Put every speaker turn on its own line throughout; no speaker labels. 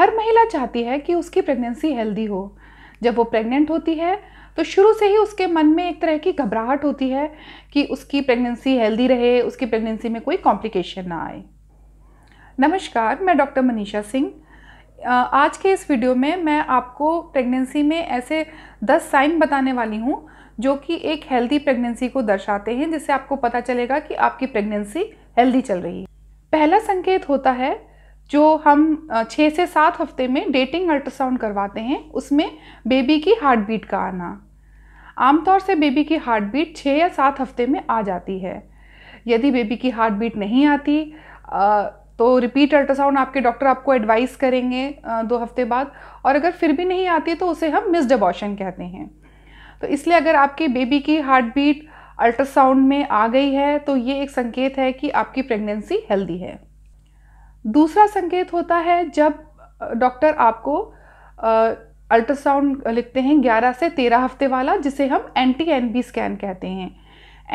हर महिला चाहती है कि उसकी प्रेगनेंसी हेल्दी हो जब वो प्रेग्नेंट होती है तो शुरू से ही उसके मन में एक तरह की घबराहट होती है कि उसकी प्रेगनेंसी हेल्दी रहे उसकी प्रेगनेंसी में कोई कॉम्प्लिकेशन ना आए नमस्कार मैं डॉक्टर मनीषा सिंह आज के इस वीडियो में मैं आपको प्रेगनेंसी में ऐसे 10 साइन बताने वाली हूँ जो कि एक हेल्दी प्रेगनेंसी को दर्शाते हैं जिससे आपको पता चलेगा कि आपकी प्रेगनेंसी हेल्दी चल रही है पहला संकेत होता है जो हम छः से सात हफ्ते में डेटिंग अल्ट्रासाउंड करवाते हैं उसमें बेबी की हार्ट बीट का आना आमतौर से बेबी की हार्ट बीट छः या सात हफ्ते में आ जाती है यदि बेबी की हार्ट बीट नहीं आती तो रिपीट अल्ट्रासाउंड आपके डॉक्टर आपको एडवाइस करेंगे दो हफ्ते बाद और अगर फिर भी नहीं आती तो उसे हम मिस डबॉशन कहते हैं तो इसलिए अगर आपके बेबी की हार्ट बीट अल्ट्रासाउंड में आ गई है तो ये एक संकेत है कि आपकी प्रेगनेंसी हेल्दी है दूसरा संकेत होता है जब डॉक्टर आपको अल्ट्रासाउंड लिखते हैं 11 से 13 हफ्ते वाला जिसे हम एंटी बी स्कैन कहते हैं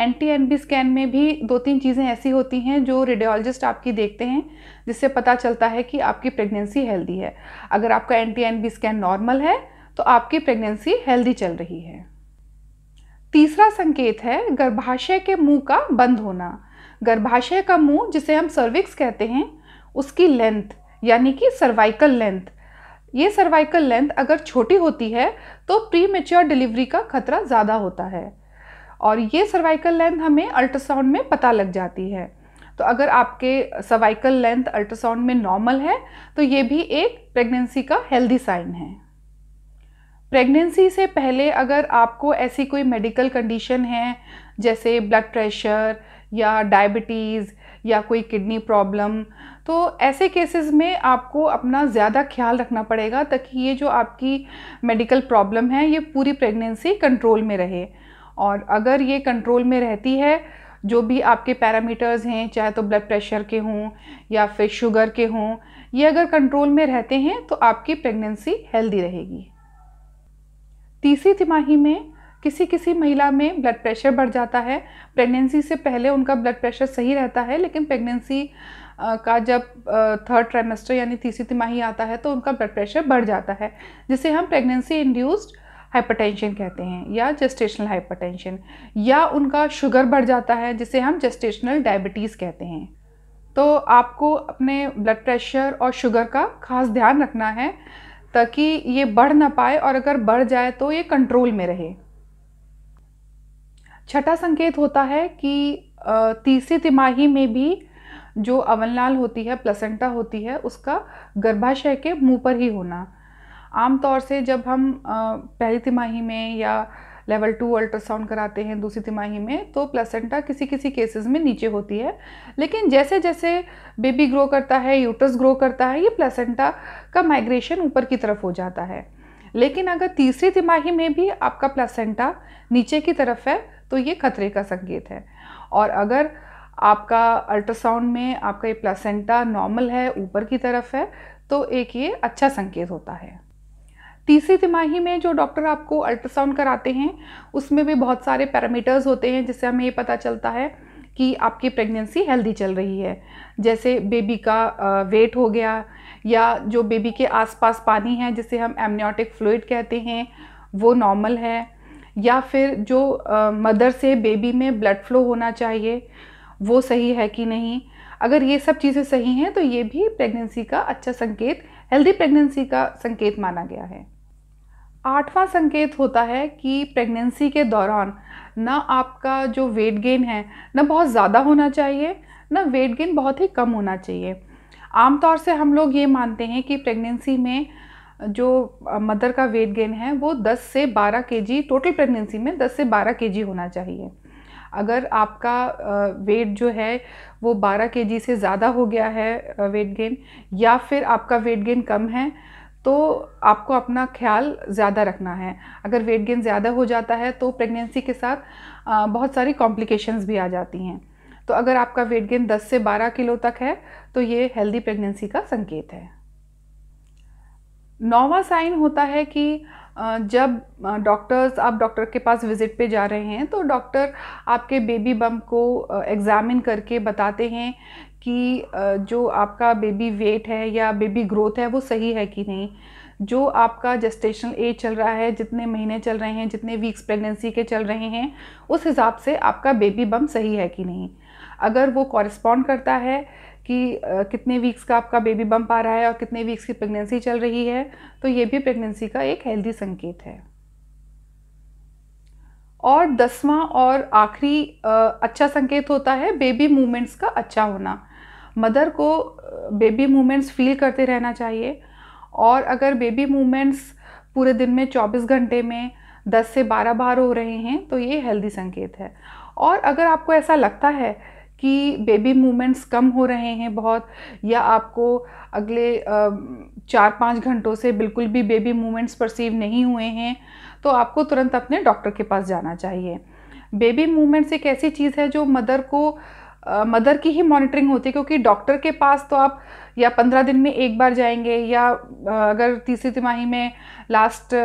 एंटी बी स्कैन में भी दो तीन चीज़ें ऐसी होती हैं जो रेडियोलॉजिस्ट आपकी देखते हैं जिससे पता चलता है कि आपकी प्रेगनेंसी हेल्दी है अगर आपका एंटी बी स्कैन नॉर्मल है तो आपकी प्रेगनेंसी हेल्दी चल रही है तीसरा संकेत है गर्भाशय के मुंह का बंद होना गर्भाशय का मुंह जिसे हम सर्विक्स कहते हैं उसकी लेंथ यानी कि सर्वाइकल लेंथ ये सर्वाइकल लेंथ अगर छोटी होती है तो प्री मेच्योर डिलीवरी का खतरा ज़्यादा होता है और ये सर्वाइकल लेंथ हमें अल्ट्रासाउंड में पता लग जाती है तो अगर आपके सर्वाइकल लेंथ अल्ट्रासाउंड में नॉर्मल है तो ये भी एक प्रेगनेंसी का हेल्दी साइन है प्रेगनेंसी से पहले अगर आपको ऐसी कोई मेडिकल कंडीशन है जैसे ब्लड प्रेशर या डायबिटीज़ या कोई किडनी प्रॉब्लम तो ऐसे केसेस में आपको अपना ज़्यादा ख्याल रखना पड़ेगा ताकि ये जो आपकी मेडिकल प्रॉब्लम है ये पूरी प्रेगनेंसी कंट्रोल में रहे और अगर ये कंट्रोल में रहती है जो भी आपके पैरामीटर्स हैं चाहे तो ब्लड प्रेशर के हों या फिर शुगर के हों ये अगर कंट्रोल में रहते हैं तो आपकी प्रेगनेंसी हेल्दी रहेगी तीसरी तिमाही में किसी किसी महिला में ब्लड प्रेशर बढ़ जाता है प्रेगनेंसी से पहले उनका ब्लड प्रेशर सही रहता है लेकिन प्रेगनेंसी का जब थर्ड ट्राइमेस्टर यानी तीसरी तिमाही आता है तो उनका ब्लड प्रेशर बढ़ जाता है जिसे हम प्रेगनेंसी इंड्यूस्ड हाइपरटेंशन कहते हैं या जेस्टेशनल हाइपरटेंशन या उनका शुगर बढ़ जाता है जिसे हम जेस्टेशनल डायबिटीज़ कहते हैं तो आपको अपने ब्लड प्रेशर और शुगर का खास ध्यान रखना है ताकि ये बढ़ ना पाए और अगर बढ़ जाए तो ये कंट्रोल में रहे छठा संकेत होता है कि तीसरी तिमाही में भी जो अवनलाल होती है प्लसेंटा होती है उसका गर्भाशय के मुंह पर ही होना आमतौर से जब हम पहली तिमाही में या लेवल टू अल्ट्रासाउंड कराते हैं दूसरी तिमाही में तो प्लेसेंटा किसी किसी केसेस में नीचे होती है लेकिन जैसे जैसे बेबी ग्रो करता है यूटस ग्रो करता है ये प्लेसेंटा का माइग्रेशन ऊपर की तरफ हो जाता है लेकिन अगर तीसरी तिमाही में भी आपका प्लासेंटा नीचे की तरफ है तो ये खतरे का संकेत है और अगर आपका अल्ट्रासाउंड में आपका ये प्लासेंटा नॉर्मल है ऊपर की तरफ है तो एक ये अच्छा संकेत होता है तीसरी तिमाही में जो डॉक्टर आपको अल्ट्रासाउंड कराते हैं उसमें भी बहुत सारे पैरामीटर्स होते हैं जिससे हमें ये पता चलता है कि आपकी प्रेगनेंसी हेल्दी चल रही है जैसे बेबी का वेट हो गया या जो बेबी के आसपास पानी है जिसे हम एमनियोटिक फ्लूड कहते हैं वो नॉर्मल है या फिर जो मदर से बेबी में ब्लड फ्लो होना चाहिए वो सही है कि नहीं अगर ये सब चीज़ें सही हैं तो ये भी प्रेगनेंसी का अच्छा संकेत हेल्दी प्रेगनेंसी का संकेत माना गया है आठवां संकेत होता है कि प्रेगनेंसी के दौरान ना आपका जो वेट गेन है ना बहुत ज़्यादा होना चाहिए ना वेट गेन बहुत ही कम होना चाहिए आमतौर से हम लोग ये मानते हैं कि प्रेगनेंसी में जो मदर का वेट गेन है वो 10 से 12 जी टोटल प्रेगनेंसी में 10 से 12 जी होना चाहिए अगर आपका वेट जो है वो 12 जी से ज़्यादा हो गया है वेट गेन या फिर आपका वेट गेन कम है तो आपको अपना ख्याल ज़्यादा रखना है अगर वेट गेन ज़्यादा हो जाता है तो प्रेगनेंसी के साथ बहुत सारी कॉम्प्लिकेशंस भी आ जाती हैं तो अगर आपका वेट गेन 10 से 12 किलो तक है तो ये हेल्दी प्रेगनेंसी का संकेत है नौवा साइन होता है कि जब डॉक्टर्स आप डॉक्टर के पास विज़िट पे जा रहे हैं तो डॉक्टर आपके बेबी बम को एग्ज़ामिन करके बताते हैं कि जो आपका बेबी वेट है या बेबी ग्रोथ है वो सही है कि नहीं जो आपका जेस्टेशनल एज चल रहा है जितने महीने चल रहे हैं जितने वीक्स प्रेगनेंसी के चल रहे हैं उस हिसाब से आपका बेबी बम सही है कि नहीं अगर वो कॉरेस्पॉन्ड करता है कि कितने वीक्स का आपका बेबी बम्प आ रहा है और कितने वीक्स की प्रेगनेंसी चल रही है तो ये भी प्रेगनेंसी का एक हेल्दी संकेत है और दसवां और आखिरी अच्छा संकेत होता है बेबी मूवमेंट्स का अच्छा होना मदर को बेबी मूवमेंट्स फील करते रहना चाहिए और अगर बेबी मूवमेंट्स पूरे दिन में 24 घंटे में 10 से 12 बार हो रहे हैं तो ये हेल्दी संकेत है और अगर आपको ऐसा लगता है कि बेबी मूवमेंट्स कम हो रहे हैं बहुत या आपको अगले चार पाँच घंटों से बिल्कुल भी बेबी मूवमेंट्स परसीव नहीं हुए हैं तो आपको तुरंत अपने डॉक्टर के पास जाना चाहिए बेबी मूवमेंट्स एक ऐसी चीज़ है जो मदर को मदर की ही मॉनिटरिंग होती है क्योंकि डॉक्टर के पास तो आप या पंद्रह दिन में एक बार जाएंगे या अगर तीसरी तिमाही में लास्ट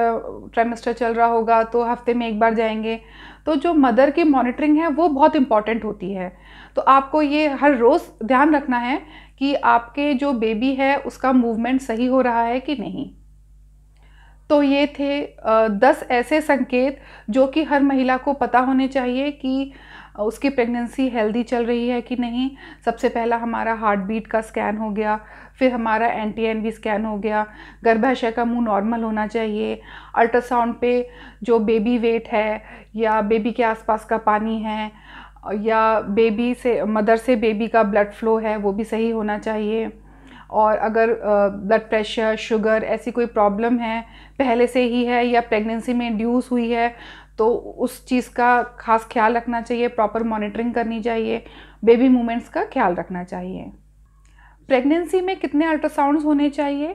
ट्रेमेस्टर चल रहा होगा तो हफ्ते में एक बार जाएंगे तो जो मदर की मॉनिटरिंग है वो बहुत इम्पॉर्टेंट होती है तो आपको ये हर रोज़ ध्यान रखना है कि आपके जो बेबी है उसका मूवमेंट सही हो रहा है कि नहीं तो ये थे दस ऐसे संकेत जो कि हर महिला को पता होने चाहिए कि उसकी प्रेगनेंसी हेल्दी चल रही है कि नहीं सबसे पहला हमारा हार्ट बीट का स्कैन हो गया फिर हमारा एन टी एन भी स्कैन हो गया गर्भाशय का मुंह नॉर्मल होना चाहिए अल्ट्रासाउंड पे जो बेबी वेट है या बेबी के आसपास का पानी है या बेबी से मदर से बेबी का ब्लड फ्लो है वो भी सही होना चाहिए और अगर ब्लड प्रेशर शुगर ऐसी कोई प्रॉब्लम है पहले से ही है या प्रेगनेंसी में इंड्यूस हुई है तो उस चीज़ का खास ख्याल रखना चाहिए प्रॉपर मॉनिटरिंग करनी चाहिए बेबी मूवमेंट्स का ख्याल रखना चाहिए प्रेगनेंसी में कितने अल्ट्रासाउंड्स होने चाहिए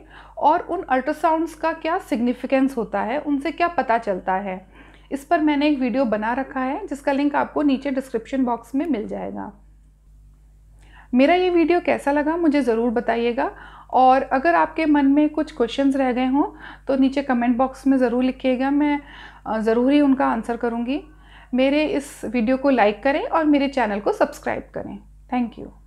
और उन अल्ट्रासाउंड्स का क्या सिग्निफिकेंस होता है उनसे क्या पता चलता है इस पर मैंने एक वीडियो बना रखा है जिसका लिंक आपको नीचे डिस्क्रिप्शन बॉक्स में मिल जाएगा मेरा ये वीडियो कैसा लगा मुझे ज़रूर बताइएगा और अगर आपके मन में कुछ क्वेश्चंस रह गए हों तो नीचे कमेंट बॉक्स में ज़रूर लिखिएगा मैं ज़रूर ही उनका आंसर करूँगी मेरे इस वीडियो को लाइक करें और मेरे चैनल को सब्सक्राइब करें थैंक यू